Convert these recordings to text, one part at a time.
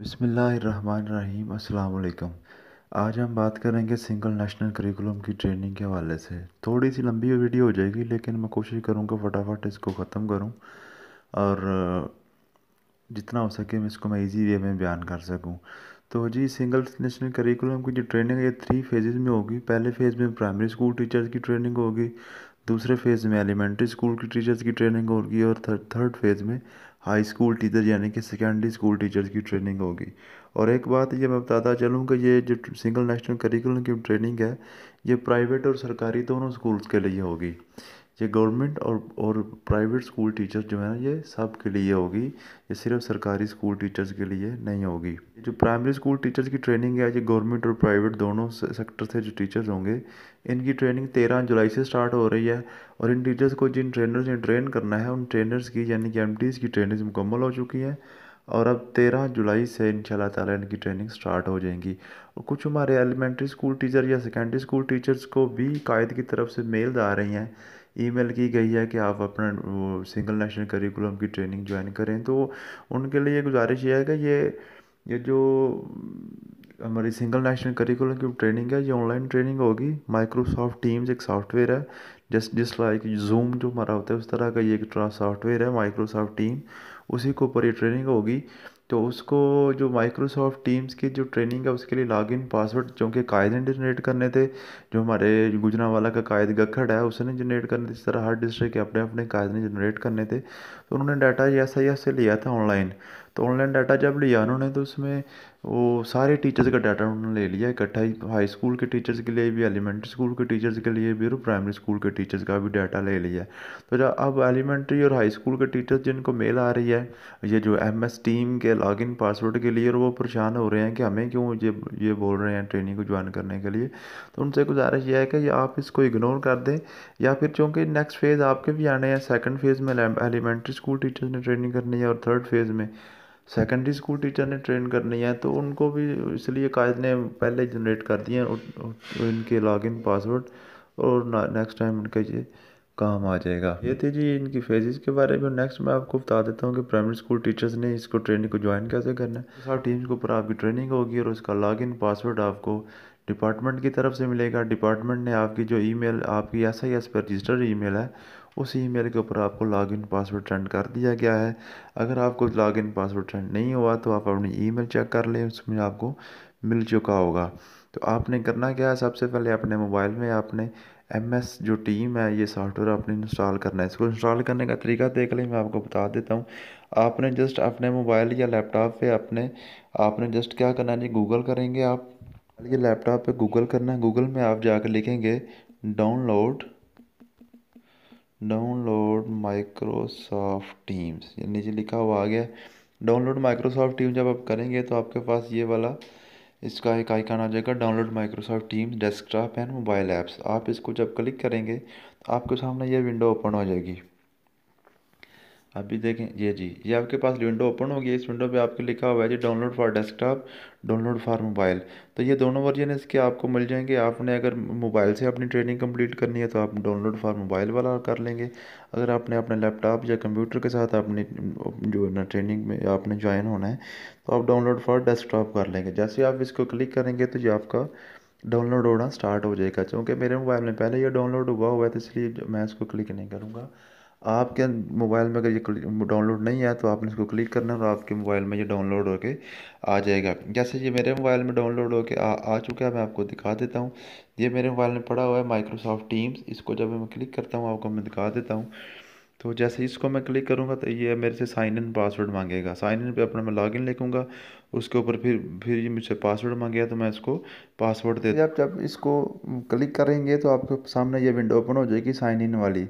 बिसमीम् अल्लाम आज हम बात करेंगे सिंगल नेशनल करिकुलम की ट्रेनिंग के हवाले से थोड़ी सी लंबी वीडियो हो जाएगी लेकिन मैं कोशिश करूँगा फटाफट इसको ख़त्म करूँ और जितना हो सके मैं इसको मैं इजी वे में बयान कर सकूँ तो जी सिंगल नेशनल करिकुलम की जो ट्रेनिंग है ये थ्री फेजेस में होगी पहले फेज़ में प्राइमरी स्कूल टीचर्स की ट्रेनिंग होगी दूसरे फेज़ में एलिमेंट्री स्कूल की टीचर्स की ट्रेनिंग होगी और थर्ड फेज़ में हाई स्कूल टीचर यानी कि सेकेंडरी स्कूल टीचर्स की ट्रेनिंग होगी और एक बात ये मैं बताता चलूँ कि ये जो सिंगल नेशनल करिकुलम की ट्रेनिंग है ये प्राइवेट और सरकारी दोनों स्कूल्स के लिए होगी ये गवर्नमेंट और और प्राइवेट स्कूल टीचर्स जो हैं ये सब के लिए होगी ये सिर्फ सरकारी स्कूल टीचर्स के लिए नहीं होगी जो प्राइमरी स्कूल टीचर्स की ट्रेनिंग है ये गवर्नमेंट और प्राइवेट दोनों सेक्टर से जो टीचर्स होंगे इनकी ट्रेनिंग तेरह जुलाई से स्टार्ट हो रही है और इन टीचर्स को जिन ट्रेनर्स ने ट्रेन करना है उन ट्रेनर्स की यानी कि एम की ट्रेनिंग मुकम्मल हो चुकी है और अब तेरह जुलाई से इन ताला इनकी ट्रेनिंग स्टार्ट हो जाएंगी और कुछ हमारे एलिमेंट्री स्कूल टीचर या सेकेंडरी स्कूल टीचर्स को भी कायद की तरफ से मेल्स आ रही हैं ईमेल की गई है कि आप अपना सिंगल नेशनल करिकुलम की ट्रेनिंग ज्वाइन करें तो उनके लिए गुजारिश यह है कि ये ये जो हमारी सिंगल नेशनल करिकुलम की ट्रेनिंग है ये ऑनलाइन ट्रेनिंग होगी माइक्रोसॉफ्ट टीम्स एक सॉफ्टवेयर है जस्ट जिस लाइक जूम जो हमारा होता है उस तरह का ये एक सॉफ्टवेयर है माइक्रोसॉफ्ट टीम उसी के ऊपर ये ट्रेनिंग होगी तो उसको जो माइक्रोसॉफ़्ट टीम्स की जो ट्रेनिंग है उसके लिए लॉगिन पासवर्ड जो कि कायद ने जनरेट करने थे जो हमारे वाला का कायद गखड़ है उसने जनरेट करने थे इस तरह हर डिस्ट्रिक्ट के अपने अपने कायद ने जनरेट करने थे तो उन्होंने डाटा एस आई एस से लिया था ऑनलाइन तो ऑनलाइन डाटा जब लिया उन्होंने तो उसमें वो सारे टीचर्स का डाटा उन्होंने ले लिया इकट्ठा ही हाई स्कूल के टीचर्स के लिए भी एलिमेंट्री स्कूल के टीचर्स के लिए भी और प्राइमरी स्कूल के टीचर्स का भी डाटा ले लिया तो जब अब एलिमेंट्री और हाई स्कूल के टीचर्स जिनको मेल आ रही है ये जो एम एस टीम के लॉग इन पासवर्ड के लिए और वो परेशान हो रहे हैं कि हमें क्यों ये ये बोल रहे हैं ट्रेनिंग को ज्वाइन करने के लिए तो उनसे गुजारिश यह है कि आप इसको इग्नोर कर दें या फिर चूँकि नेक्स्ट फेज़ आपके भी आने हैं सेकेंड फेज़ में एलिमेंट्री स्कूल टीचर्स ने ट्रेनिंग करनी है और थर्ड फेज़ में सेकेंडरी स्कूल टीचर ने ट्रेन करनी है तो उनको भी इसलिए कायद ने पहले जनरेट कर दिए हैं इनके लॉगिन पासवर्ड और नेक्स्ट टाइम उनके ये काम आ जाएगा ये थे जी इनकी फेजेस के बारे में नेक्स्ट मैं आपको बता देता हूँ कि प्राइमरी स्कूल टीचर्स ने इसको ट्रेनिंग को ज्वाइन कैसे करना है सब टीम्स के ऊपर आपकी ट्रेनिंग होगी और उसका इन पासवर्ड आपको डिपार्टमेंट की तरफ से मिलेगा डिपार्टमेंट ने आपकी जो ईमेल आपकी एस आई एस पर रजिस्टर्ड ईमेल है उसी ईमेल के ऊपर आपको लॉगिन पासवर्ड सेंड कर दिया गया है अगर आपको लॉगिन पासवर्ड सेंड नहीं हुआ तो आप अपनी ईमेल चेक कर लें उसमें आपको मिल चुका होगा तो आपने करना क्या है सबसे पहले अपने मोबाइल में आपने एम एस जो टीम है ये सॉफ्टवेयर आपने इंस्टॉल करना है इसको इंस्टॉल करने का तरीका देख लें मैं आपको बता देता हूँ आपने जस्ट अपने मोबाइल या लैपटॉप पे अपने आपने जस्ट क्या करना है जी गूगल करेंगे आप ये लैपटॉप पे गूगल करना है गूगल में आप जाकर लिखेंगे डाउनलोड डाउनलोड माइक्रोसॉफ्ट टीम्स नीचे लिखा हुआ आ गया डाउनलोड माइक्रोसॉफ्ट टीम जब आप करेंगे तो आपके पास ये वाला इसका एक आइकन आ जाएगा download Microsoft Teams desktop and mobile apps आप इसको जब क्लिक करेंगे तो आपके सामने ये विंडो ओपन हो जाएगी अभी देखें ये जी ये आपके पास विंडो ओपन होगी इस विंडो पे आपके लिखा हुआ है जी download for desktop download for mobile तो ये दोनों वर्जन इसके आपको मिल जाएंगे आपने अगर मोबाइल से अपनी ट्रेनिंग कंप्लीट करनी है तो आप डाउनलोड फॉर मोबाइल वाला कर लेंगे अगर आपने अपने लैपटॉप या कंप्यूटर के साथ अपनी जो ना ट्रेनिंग में आपने ज्वाइन होना है तो आप डाउनलोड फॉर डेस्कटॉप कर लेंगे जैसे आप इसको क्लिक करेंगे तो ये आपका डाउनलोड होना स्टार्ट हो जाएगा क्योंकि मेरे मोबाइल में पहले यह डाउनलोड हुआ हुआ है तो इसलिए मैं इसको क्लिक नहीं करूँगा आपके अं-, मोबाइल में अगर ये डाउनलोड नहीं आया तो आपने इसको क्लिक करना और आपके मोबाइल में ये डाउनलोड होके आ जाएगा जैसे ये मेरे मोबाइल में डाउनलोड होके आ, आ चुका है मैं आपको दिखा देता हूँ ये मेरे मोबाइल में पड़ा हुआ है माइक्रोसॉफ्ट टीम्स इसको जब मैं क्लिक करता हूँ आपको मैं दिखा देता हूँ तो जैसे इसको मैं क्लिक करूँगा तो ये मेरे से साइन इन पासवर्ड मांगेगा साइन इन पे अपना मैं लॉगिन लिखूँगा उसके ऊपर फिर फिर ये मुझसे पासवर्ड मांगेगा तो मैं इसको पासवर्ड दे जब जब इसको क्लिक करेंगे तो आपके सामने ये विंडो ओपन हो जाएगी साइन इन वाली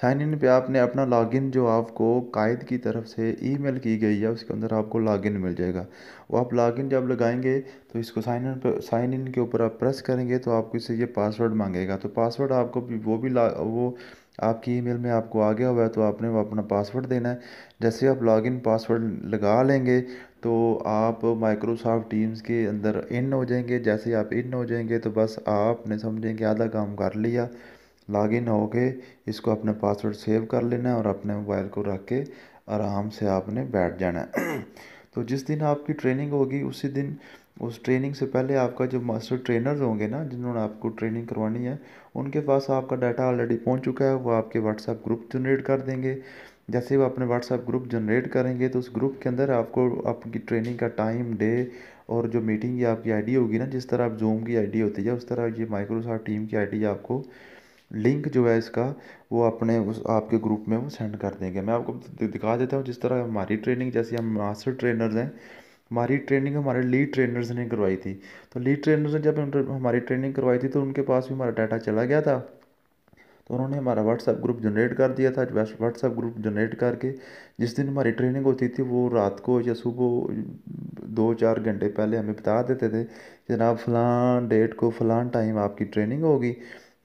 साइन इन पे आपने अपना लॉगिन जो आपको कायद की तरफ से ईमेल की गई है उसके अंदर आपको लॉगिन मिल जाएगा वो आप लॉगिन जब लगाएंगे तो इसको साइन इन पर साइन इन के ऊपर आप प्रेस करेंगे तो आपको इसे ये पासवर्ड मांगेगा तो पासवर्ड आपको वो भी वो आपकी ईमेल में आपको आ गया हुआ है तो आपने वो अपना पासवर्ड देना है जैसे आप लॉगिन पासवर्ड लगा लेंगे तो आप माइक्रोसॉफ्ट टीम्स के अंदर इन हो जाएंगे जैसे आप इन हो जाएंगे तो बस आपने समझेंगे आधा काम कर लिया लॉगिन हो के इसको अपने पासवर्ड सेव कर लेना है और अपने मोबाइल को रख के आराम से आपने बैठ जाना है तो जिस दिन आपकी ट्रेनिंग होगी उसी दिन उस ट्रेनिंग से पहले आपका जो मास्टर ट्रेनर्स होंगे ना जिन्होंने आपको ट्रेनिंग करवानी है उनके पास आपका डाटा ऑलरेडी पहुंच चुका है वो आपके व्हाट्सएप ग्रुप जनरेट कर देंगे जैसे वो अपने व्हाट्सएप ग्रुप जनरेट करेंगे तो उस ग्रुप के अंदर आपको आपकी ट्रेनिंग का टाइम डे और जो मीटिंग की आपकी आईडी होगी ना जिस तरह आप जूम की आईडी होती है उस तरह ये माइक्रोसॉफ्ट टीम की आईडी आपको लिंक जो है इसका वो अपने उस आपके ग्रुप में वो सेंड कर देंगे मैं आपको दिखा देता हूँ जिस तरह हमारी ट्रेनिंग जैसे हम मास्टर ट्रेनर्स हैं हमारी ट्रेनिंग हमारे लीड ट्रेनर्स ने करवाई थी तो लीड ट्रेनर्स ने जब हमारी ट्रेनिंग करवाई थी तो उनके पास भी हमारा डाटा चला गया था तो उन्होंने हमारा व्हाट्सएप ग्रुप जनरेट कर दिया था व्हाट्सएप ग्रुप जनरेट करके जिस दिन हमारी ट्रेनिंग होती थी वो रात को या सुबह दो चार घंटे पहले हमें बता देते थे जनाब फलान डेट को फलान टाइम आपकी ट्रेनिंग होगी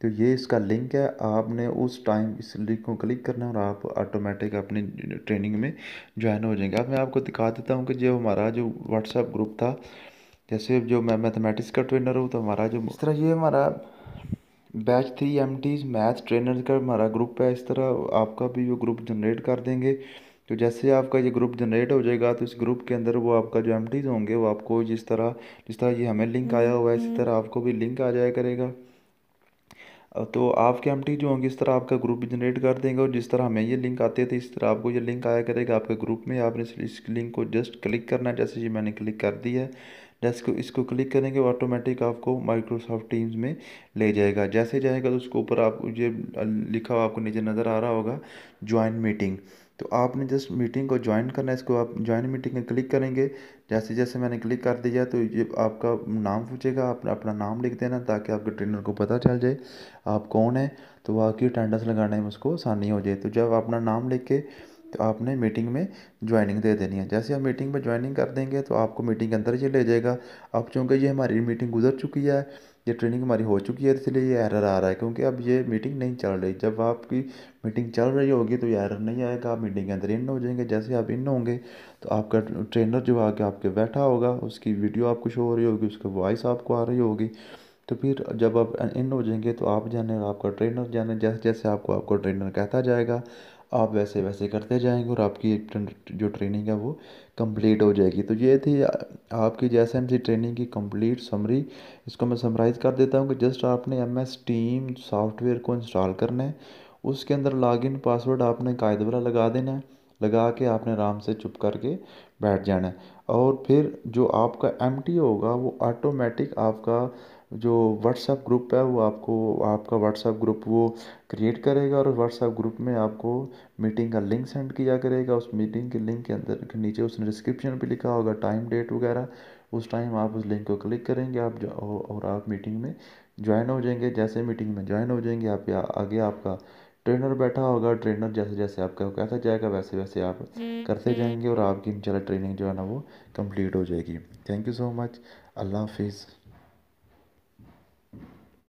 तो ये इसका लिंक है आपने उस टाइम इस लिंक को क्लिक करना और आप ऑटोमेटिक अपनी ट्रेनिंग में ज्वाइन हो जाएंगे अब मैं आपको दिखा देता हूँ कि जो हमारा जो व्हाट्सएप ग्रुप था जैसे जो मैं मैथमेटिक्स का ट्रेनर हूँ तो हमारा जो इस तरह ये हमारा batch three M Ts math trainer का हमारा ग्रुप है इस तरह आपका भी वो ग्रुप जनरेट कर देंगे तो जैसे आपका ये ग्रुप जनरेट हो जाएगा तो इस ग्रुप के अंदर वो आपका जो एम होंगे वो आपको जिस तरह जिस तरह ये हमें लिंक आया हुआ है इसी हम्म, तरह हम्म। आपको भी लिंक आ जाया करेगा तो आपके एम जो होंगे इस तरह आपका ग्रुप जनरेट कर देंगे और जिस तरह हमें ये लिंक आते थे इस तरह आपको ये लिंक आया करेगा आपके ग्रुप में आपने इस लिंक को जस्ट क्लिक करना है जैसे ये मैंने क्लिक कर दी है जैसे इसको क्लिक करेंगे ऑटोमेटिक आपको माइक्रोसॉफ्ट टीम्स में ले जाएगा जैसे जाएगा तो उसके ऊपर आप ये लिखा हुआ आपको नीचे नज़र आ रहा होगा ज्वाइन मीटिंग तो आपने जस्ट मीटिंग को ज्वाइन करना है इसको आप ज्वाइन मीटिंग में क्लिक करेंगे जैसे जैसे मैंने क्लिक कर दिया तो ये आपका नाम पूछेगा आप अपना नाम लिख देना ताकि आपके ट्रेनर को पता चल जाए आप कौन है तो वाकई अटेंडेंस लगाने में उसको आसानी हो जाए तो जब अपना नाम लिख के तो आपने मीटिंग में ज्वाइनिंग दे देनी है जैसे आप मीटिंग में ज्वाइनिंग कर देंगे तो आपको मीटिंग के अंदर ये ले जाएगा अब चूँकि ये हमारी मीटिंग गुजर चुकी है ये ट्रेनिंग हमारी हो चुकी है तो इसलिए ये एरर आ रहा है क्योंकि अब ये मीटिंग नहीं चल रही जब आपकी मीटिंग चल रही होगी तो ये एरर नहीं आएगा आप मीटिंग के अंदर इन हो जाएंगे जैसे आप इन होंगे तो आपका ट्रेनर जो आके आपके बैठा होगा उसकी वीडियो आपको शो हो रही होगी उसकी वॉइस आपको आ रही होगी तो फिर जब आप इन हो जाएंगे तो आप जाने आपका ट्रेनर जाने जैसे जैसे आपको आपको ट्रेनर कहता जाएगा आप वैसे वैसे करते जाएंगे और आपकी जो ट्रेनिंग है वो कंप्लीट हो जाएगी तो ये थी आपकी जैसे एम ट्रेनिंग की कंप्लीट समरी इसको मैं समराइज़ कर देता हूँ कि जस्ट आपने एम एस टीम सॉफ्टवेयर को इंस्टॉल करना है उसके अंदर लॉगिन पासवर्ड आपने कायद वाला लगा देना है लगा के आपने आराम से चुप करके बैठ जाना है और फिर जो आपका एम होगा वो ऑटोमेटिक आपका जो व्हाट्सएप ग्रुप है वो आपको आपका व्हाट्सएप ग्रुप वो क्रिएट करेगा और व्हाट्सएप ग्रुप में आपको मीटिंग का लिंक सेंड किया करेगा उस मीटिंग के लिंक के अंदर के नीचे उसने डिस्क्रिप्शन पे लिखा होगा टाइम डेट वगैरह उस टाइम आप उस लिंक को क्लिक करेंगे आप और आप मीटिंग में ज्वाइन हो जाएंगे जैसे मीटिंग में ज्वाइन हो जाएंगे आप या आगे आपका ट्रेनर बैठा होगा ट्रेनर जैसे जैसे आपका कहता जाएगा वैसे वैसे आप हम्म, करते हम्म। जाएंगे और आपकी इंशाल्लाह ट्रेनिंग जो है ना वो कंप्लीट हो जाएगी थैंक यू सो मच अल्लाह हाफिज़